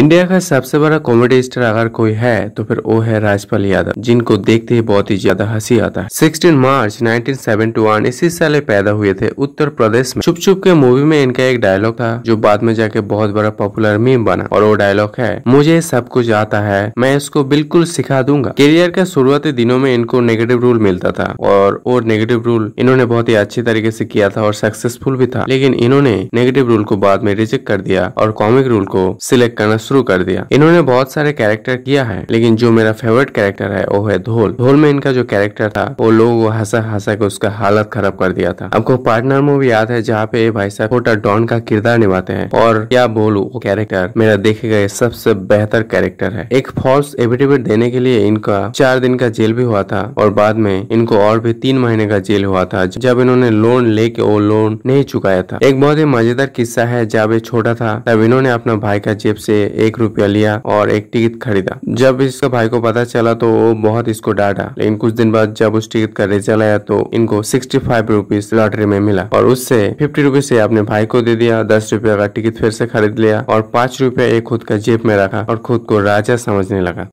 India का सबसे बड़ा कॉमेडी स्टार अगर कोई है तो फिर वो है राजपाल यादव जिनको देखते ही बहुत ही ज्यादा हंसी आता है 16 मार्च 1971 इसी साल पैदा हुए थे उत्तर प्रदेश में छुप छुप के मूवी में इनका एक डायलॉग था जो बाद में जाके बहुत बड़ा पॉपुलर मीम बना और वो डायलॉग है मुझे सब कुछ आता है मैं इसको बिल्कुल सिखा दूंगा करियर के शुरुआती दिनों में इनको नेगेटिव रूल मिलता था और वो नेगेटिव रूल इन्होंने बहुत ही अच्छी तरीके से किया था और सक्सेसफुल भी था लेकिन इन्होंने नेगेटिव रूल को बाद में रिजेक्ट कर दिया और कॉमिक रूल को सिलेक्ट करना शुरू कर दिया इन्होंने बहुत सारे कैरेक्टर किया है लेकिन जो मेरा फेवरेट कैरेक्टर है वो है धोल धोल में इनका जो कैरेक्टर था वो लोग हंसा हंसा के उसका हालत खराब कर दिया था आपको पार्टनर मूवी याद है जहाँ पे भाई साहब छोटा डॉन का किरदार निभाते हैं और क्या बोलू वो कैरेक्टर मेरा देखे गए सबसे बेहतर कैरेक्टर है एक फॉल्स एफिडेविट देने के लिए इनका चार दिन का जेल भी हुआ था और बाद में इनको और भी तीन महीने का जेल हुआ था जब इन्होंने लोन लेके वो लोन नहीं चुकाया था एक बहुत ही मजेदार किस्सा है जब ये छोटा था तब इन्होंने अपना भाई का जेब से एक रुपया लिया और एक टिकट खरीदा जब इसके भाई को पता चला तो वो बहुत इसको डांटा लेकिन कुछ दिन बाद जब उस टिकट का रिजल्ट आया तो इनको सिक्सटी फाइव रुपीज लॉटरी में मिला और उससे फिफ्टी रुपीज से अपने भाई को दे दिया दस रुपया का टिकट फिर से खरीद लिया और पांच रुपया एक खुद का जेब में रखा और खुद को राजा समझने लगा